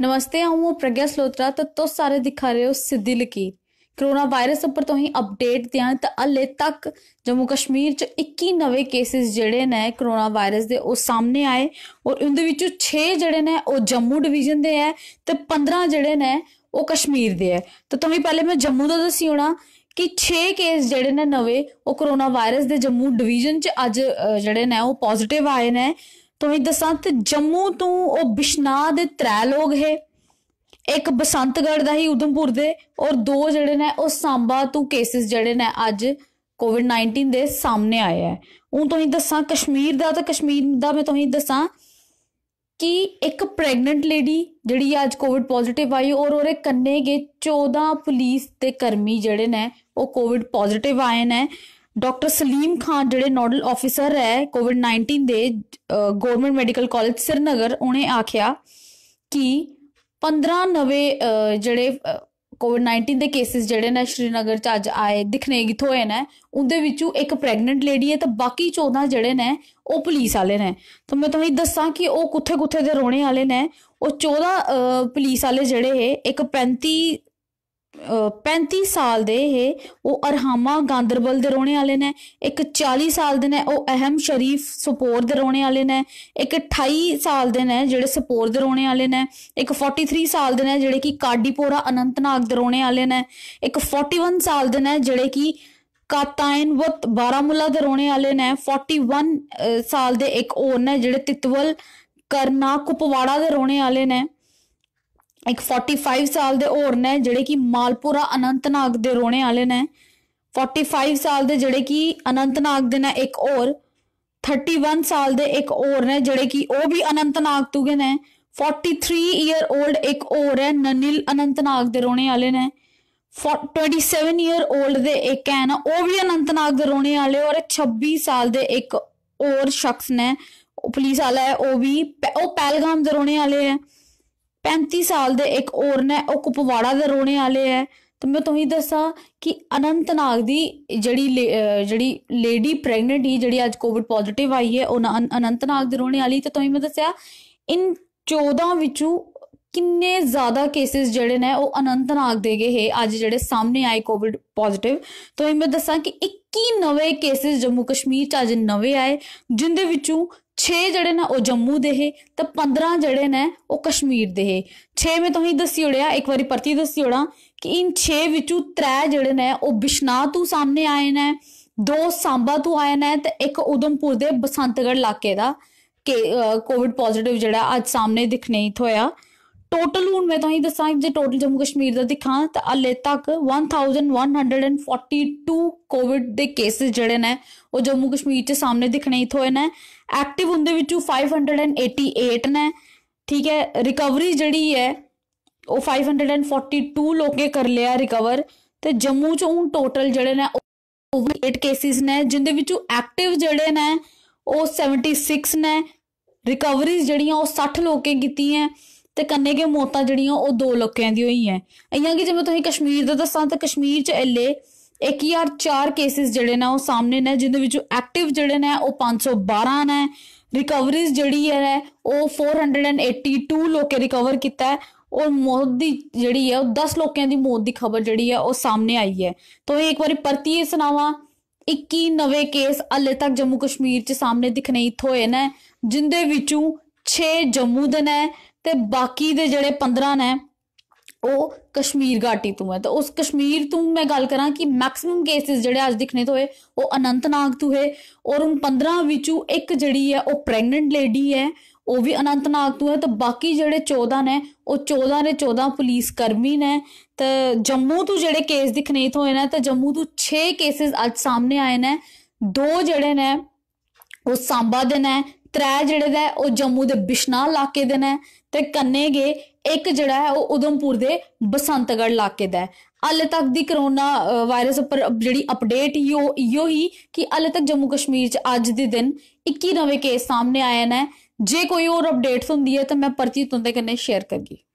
नमस्ते हम हूँ प्रज्ञा स्लोत्रा तो तुस सारे दिखा रहे हो सिद्धी लकीर कोरोना वायरस उप्पर तुसें अपडेट देआं ते हल्ले तक जम्मू कश्मीर च 21 नवे केसेस जेह्ड़े न कोरोना वायरस दे ओह् सामने आए और उं'दे बिच्चों 6 जेह्ड़े न ओह् जम्मू डिवीजन दे ऐ ते 15 जेह्ड़े न ओह् कश्मीर दे ऐ ते तुसें पैह्ले में जम्मू दा दस्सी ओड़ां कि छे केस जेह्ड़े न नवे ओह् कोरोना वायरस दे जम्मू डिवीजन च अज्ज जेह्ड़े न ओह् पाजिटिव आए न ਤੁਸੀਂ ਦੱਸਾਂ ਤੇ ਜੰਮੂ ਤੋਂ ਉਹ ਬਿਸ਼ਨਾ ਦੇ ਤਰੇ ਲੋਗ ਹੈ ਇੱਕ ਬਸੰਤਗੜ੍ਹ ਦਾ ਹੀ ਉਦਮਪੁਰ ਦੇ ਔਰ ਦੋ ਜਿਹੜੇ ਨੇ ਉਹ ਸਾਂਬਾ ਤੋਂ ਕੇਸਿਸ ਜਿਹੜੇ ਨੇ ਅੱਜ ਕੋਵਿਡ-19 ਦੇ ਸਾਹਮਣੇ ਆਏ ਆ ਉਹ ਤੁਸੀਂ ਦੱਸਾਂ ਕਸ਼ਮੀਰ ਦਾ ਤਾਂ ਕਸ਼ਮੀਰ ਦਾ ਮੈਂ ਤੁਸੀਂ ਦੱਸਾਂ ਕਿ ਇੱਕ ਪ੍ਰੈਗਨੈਂਟ ਲੇਡੀ ਜਿਹੜੀ ਅੱਜ ਕੋਵਿਡ ਪੋਜ਼ਿਟਿਵ ਆਈ ਔਰ ਉਹਦੇ ਕੰਨੇ ਗਏ 14 ਪੁਲਿਸ ਤੇ ਕਰਮੀ ਜਿਹੜੇ ਨੇ ਉਹ ਕੋਵਿਡ ਪੋਜ਼ਿਟਿਵ ਆਏ ਨੇ ਡਾਕਟਰ ਸਲੀਮ ਖਾਨ ਜਿਹੜੇ ਨੋਡਲ ਆਫੀਸਰ ਹੈ ਕੋਵਿਡ-19 ਦੇ ਗਵਰਨਮੈਂਟ ਮੈਡੀਕਲ ਕਾਲਜ ਸਿਰਨਗਰ ਉਹਨੇ ਆਖਿਆ ਕਿ 15 ਨਵੇਂ ਜਿਹੜੇ ਕੋਵਿਡ-19 ਦੇ ਕੇਸਿਸ ਜਿਹੜੇ ਨੇ ਸ਼੍ਰੀਨਗਰ ਚ ਅੱਜ ਆਏ ਦਿਖਨੇ ਕਿਥੋਂ ਹੋਏ ਨੇ ਉਹਦੇ ਵਿੱਚੋਂ ਇੱਕ ਪ੍ਰੈਗਨੈਂਟ ਲੇਡੀ ਹੈ ਤੇ ਬਾਕੀ 14 ਜਿਹੜੇ ਨੇ ਉਹ ਪੁਲਿਸ ਵਾਲੇ ਨੇ ਤਾਂ ਮੈਂ ਤੁਹਾਨੂੰ ਦੱਸਾਂ ਕਿ ਉਹ ਕੁੱਥੇ-ਕੁੱਥੇ ਦੇ ਰੋਣੇ ਵਾਲੇ ਨੇ ਉਹ 14 ਪੁਲਿਸ ਵਾਲੇ ਜਿਹੜੇ ਹੈ ਇੱਕ 35 35 ਸਾਲ ਦੇ ਇਹ ਉਹ ਅਰਹਾਮਾ ਗਾਂਦਰਬਲ ਦੇ ਰੋਣੇ ਵਾਲੇ ਨੇ ਇੱਕ 40 ਸਾਲ ਦੇ ਨੇ ਉਹ ਅਹਿਮ ਸ਼ਰੀਫ ਸਪੋਰ ਦੇ ਰੋਣੇ ਵਾਲੇ ਨੇ ਇੱਕ 28 ਸਾਲ ਦੇ ਨੇ ਜਿਹੜੇ ਸਪੋਰ ਦੇ ਰੋਣੇ ਵਾਲੇ ਨੇ ਇੱਕ 43 ਸਾਲ ਦੇ ਨੇ ਜਿਹੜੇ ਕਿ ਕਾਡੀਪੋਰਾ ਅਨੰਤਨਾਗ ਦੇ ਰੋਣੇ ਵਾਲੇ ਨੇ ਇੱਕ 41 ਸਾਲ ਦੇ ਨੇ ਜਿਹੜੇ ਕਿ ਕਾਤਾਇਨ ਵਤ ਬਾਰਾਮੁਲਾ ਦੇ ਰੋਣੇ ਵਾਲੇ ਨੇ 41 ਸਾਲ ਦੇ ਇੱਕ ਹੋਰ ਨੇ ਜਿਹੜੇ ਤਿਤਵਲ ਕਰਨਾ ਕੁਪਵਾੜਾ ਦੇ ਰੋਣੇ ਵਾਲੇ ਨੇ ਇੱਕ 45 ਸਾਲ ਦੇ ਹੋਰ ਨੇ ਜਿਹੜੇ ਕਿ ਮਾਲਪੁਰਾ ਅਨੰਤਨਾਗ ਦੇ ਰੋਣੇ ਵਾਲੇ ਨੇ 45 ਸਾਲ ਦੇ ਜਿਹੜੇ ਕਿ ਅਨੰਤਨਾਗ ਦੇ ਨੇ ਇੱਕ ਹੋਰ 31 ਸਾਲ ਦੇ ਇੱਕ ਹੋਰ ਨੇ ਜਿਹੜੇ ਕਿ ਉਹ ਵੀ ਅਨੰਤਨਾਗ ਤੋਂ ਗਏ ਨੇ 43 ਇਅਰ 올ਡ ਇੱਕ ਹੋਰ ਹੈ ਨਨਿਲ ਅਨੰਤਨਾਗ ਦੇ ਰੋਣੇ ਵਾਲੇ ਨੇ 27 ਇਅਰ 올ਡ ਦੇ ਇੱਕ ਹੈ ਨਾ ਉਹ ਵੀ ਅਨੰਤਨਾਗ ਦੇ ਰੋਣੇ ਵਾਲੇ ਔਰ 26 ਸਾਲ ਦੇ ਇੱਕ ਹੋਰ ਸ਼ਖਸ ਨੇ ਪੁਲਿਸ ਵਾਲਾ ਹੈ ਉਹ ਵੀ ਉਹ ਪਹਿਲਗਾਮ ਦੇ ਰੋਣੇ ਵਾਲੇ ਹੈ 35 ਸਾਲ ਦੇ ਇੱਕ ਔਰ ਨੇ ਉਹ ਕੁਪਵਾੜਾ ਦੇ ਰੋਣੇ ਵਾਲੇ ਹੈ ਤੇ ਮੈਂ ਤੁਹਾਨੂੰ ਦੱਸਾਂ ਕਿ ਅਨੰਤਨਾਗ ਦੀ ਜਿਹੜੀ ਜਿਹੜੀ ਲੇਡੀ ਪ੍ਰੈਗਨੈਂਟ ਹੀ ਜਿਹੜੀ ਅੱਜ ਕੋਵਿਡ ਪੋਜ਼ਿਟਿਵ ਆਈ ਹੈ ਉਹ ਅਨੰਤਨਾਗ ਦੇ ਰੋਣੇ ਵਾਲੀ ਤੇ ਤੁਹਾਨੂੰ ਮੈਂ ਦੱਸਿਆ ਇਨ 14 ਵਿੱਚੋਂ ਕਿੰਨੇ ਜ਼ਿਆਦਾ ਕੇਸਿਸ ਜਿਹੜੇ ਨੇ ਉਹ ਅਨੰਤਨਾਗ ਦੇ ਗਏ ਹੈ ਅੱਜ ਜਿਹੜੇ ਸਾਹਮਣੇ ਆਏ ਕੋਵਿਡ ਪੋਜ਼ਿਟਿਵ ਤੋਂ ਮੈਂ ਦੱਸਾਂ ਕਿ 21 ਨਵੇਂ ਕੇਸਿਸ ਜੰਮੂ ਕਸ਼ਮੀਰ ਚ ਅੱਜ ਨਵੇਂ ਆਏ ਜਿੰਦੇ ਵਿੱਚੋਂ 6 ਜਿਹੜੇ ਨੇ ਉਹ ਜੰਮੂ ਦੇ ਹੈ ਤੇ 15 ਜਿਹੜੇ ਨੇ ਉਹ ਕਸ਼ਮੀਰ ਦੇ ਹੈ 6 ਮੈਂ ਤੁਹਾਨੂੰ ਦੱਸੀ ਉੜਿਆ ਇੱਕ ਵਾਰੀ ਪਰਤੀ ਦੱਸੀ ਉੜਾਂ ਕਿ ਇਨ 6 ਵਿੱਚੋਂ 3 ਜਿਹੜੇ ਨੇ ਉਹ ਬਿਸ਼ਨਾਹ ਤੋਂ ਸਾਹਮਣੇ ਆਏ ਨੇ ਦੋ ਸਾਂਬਾ ਤੋਂ ਆਏ ਨੇ ਤੇ ਇੱਕ ਉਦਮਪੁਰ ਦੇ ਬਸੰਤਗੜ ਇਲਾਕੇ ਦਾ ਕਿ ਕੋਵਿਡ ਪੋਜ਼ਿਟਿਵ ਜਿਹੜਾ ਅੱਜ ਸਾਹਮਣੇ ਦਿਖਣੇ ਹੀ ਥੋਇਆ ਟੋਟਲ ਹੁਣ ਮੈਂ ਤੁਹਾਨੂੰ ਦੱਸਾਂ ਜੇ ਟੋਟਲ ਜੰਮੂ ਕਸ਼ਮੀਰ ਦਾ ਦਿਖਾਂ ਤਾਂ ਅੱਲੇ ਤੱਕ 1142 ਕੋਵਿਡ ਦੇ ਕੇਸਸ ਜਿਹੜੇ ਨੇ ਉਹ ਜੰਮੂ ਕਸ਼ਮੀਰ 'ਚ ਸਾਹਮਣੇ ਦਿਖਣੇ ਇਥੋਂ ਹੋਏ ਨੇ ਐਕਟਿਵ ਹੁੰਦੇ ਵਿੱਚੋਂ 588 ਨੇ ਠੀਕ ਹੈ ਰਿਕਵਰੀ ਜਿਹੜੀ ਹੈ ਉਹ 542 ਲੋਕੇ ਕਰ ਲਿਆ ਰਿਕਵਰ ਤੇ ਜੰਮੂ 'ਚ ਹੁਣ ਟੋਟਲ ਜਿਹੜੇ ਨੇ ਉਹ 8 ਕੇਸਿਸ ਨੇ ਜਿੰਦੇ ਵਿੱਚੋਂ ਐਕਟਿਵ ਜਿਹੜੇ ਨੇ ਉਹ 76 ਨੇ ਰਿਕਵਰੀਜ਼ ਜਿਹੜੀਆਂ ਉਹ 60 ਲੋਕੇ ਕੀਤੀਆਂ ਤੇ ਕੰਨੇ ਕੇ ਮੋਤਾ ਜਿਹੜੀਆਂ ਉਹ ਦੋ ਲੋਕਾਂ ਦੀ ਹੋਈ ਐ ਇਆਂ ਕਿ ਜਿਵੇਂ ਤੁਸੀਂ ਕਸ਼ਮੀਰ ਦਾ ਦੱਸਾਂ ਤਾਂ ਕਸ਼ਮੀਰ ਚ ਐਲੇ 1004 ਕੇਸਿਸ ਜਿਹੜੇ ਨਾ ਉਹ ਸਾਹਮਣੇ ਨੇ ਜਿੰਦੇ ਵਿੱਚੋਂ ਐਕਟਿਵ ਜਿਹੜੇ ਨੇ ਉਹ 512 ਨੇ ਰਿਕਵਰੀਜ਼ ਜਿਹੜੀ ਹੈ ਉਹ 482 ਲੋਕੇ ਰਿਕਵਰ ਕੀਤਾ ਹੈ ਉਹ ਮੌਤ ਦੀ ਜਿਹੜੀ ਹੈ ਉਹ 10 ਲੋਕਿਆਂ ਦੀ ਮੌਤ ਦੀ ਖਬਰ ਜਿਹੜੀ ਹੈ ਉਹ ਸਾਹਮਣੇ ਆਈ ਹੈ ਤੋਂ ਇੱਕ ਵਾਰੀ ਪਰਤੀ ਇਹ ਸੁਣਾਵਾਂ 21 ਨਵੇਂ ਕੇਸ ਅੱਲੇ ਤੱਕ ਜੰਮੂ ਕਸ਼ਮੀਰ ਚ ਸਾਹਮਣੇ ਦਿਖਣੇ ਇਥੋਏ ਨੇ ਜਿੰਦੇ ਵਿੱਚੋਂ 6 ਜੰਮੂ ਦੇ ਨੇ ਤੇ ਬਾਕੀ ਦੇ ਜਿਹੜੇ 15 ਨੇ ਉਹ ਕਸ਼ਮੀਰ ਘਾਟੀ ਤੋਂ ਹੈ ਤਾਂ ਉਸ ਕਸ਼ਮੀਰ ਤੋਂ ਮੈਂ ਗੱਲ ਕਰਾਂ ਕਿ ਮੈਕਸਿਮਮ ਕੇਸਿਸ ਜਿਹੜੇ ਅੱਜ ਦਿਖਨੇ ਤੋਂ ਹੋਏ ਉਹ ਅਨੰਤਨਾਗ ਤੋਂ ਹੈ ਔਰ ਉਹ 15 ਵਿੱਚੋਂ ਇੱਕ ਜਿਹੜੀ ਹੈ ਉਹ ਪ੍ਰੈਗਨੈਂਟ ਲੇਡੀ ਹੈ ਉਹ ਵੀ ਅਨੰਤਨਾਗ ਤੋਂ ਹੈ ਤਾਂ ਬਾਕੀ ਜਿਹੜੇ 14 ਨੇ ਉਹ 14 ਨੇ 14 ਪੁਲਿਸ ਕਰਮੀ ਨੇ ਤਾਂ ਜੰਮੂ ਤੋਂ ਜਿਹੜੇ ਕੇਸ ਦਿਖਨੇ ਤੋਂ ਹੋਏ ਨੇ ਤਾਂ ਜੰਮੂ ਤੋਂ 6 ਕੇਸਿਸ ਅੱਜ ਸਾਹਮਣੇ ਆਏ ਨੇ ਦੋ ਜਿਹੜੇ ਨੇ ਉਹ ਸਾਂਬਾ ਦੇ ਨੇ ਤ੍ਰੈ ਜਿਹੜੇ ਦਾ ਉਹ ਜੰਮੂ ਦੇ ਬਿਸ਼ਨਾਹ ਇਲਾਕੇ ਦੇ ਨੇ ਤੇ ਕੰਨੇਗੇ ਇੱਕ ਜਿਹੜਾ ਹੈ ਉਹ ਉਦਮਪੁਰ ਦੇ ਬਸੰਤਗੜ ਇਲਾਕੇ ਦਾ ਹੈ ਅਲੇ ਤੱਕ ਦੀ ਕਰੋਨਾ ਵਾਇਰਸ ਉੱਪਰ ਜਿਹੜੀ ਅਪਡੇਟ ਯੋ ਇਹੋ ਹੀ ਕਿ ਅਲੇ ਤੱਕ ਜੰਮੂ ਕਸ਼ਮੀਰ ਚ ਅੱਜ ਦੇ ਦਿਨ 21 ਨਵੇਂ ਕੇਸ ਸਾਹਮਣੇ ਆਏ ਨੇ ਜੇ ਕੋਈ ਹੋਰ ਅਪਡੇਟਸ ਹੁੰਦੀ ਹੈ ਤਾਂ ਮੈਂ ਪਰਚੀ ਤੁੰਦੇ ਕੰਨੇ ਸ਼ੇਅਰ ਕਰਗੀ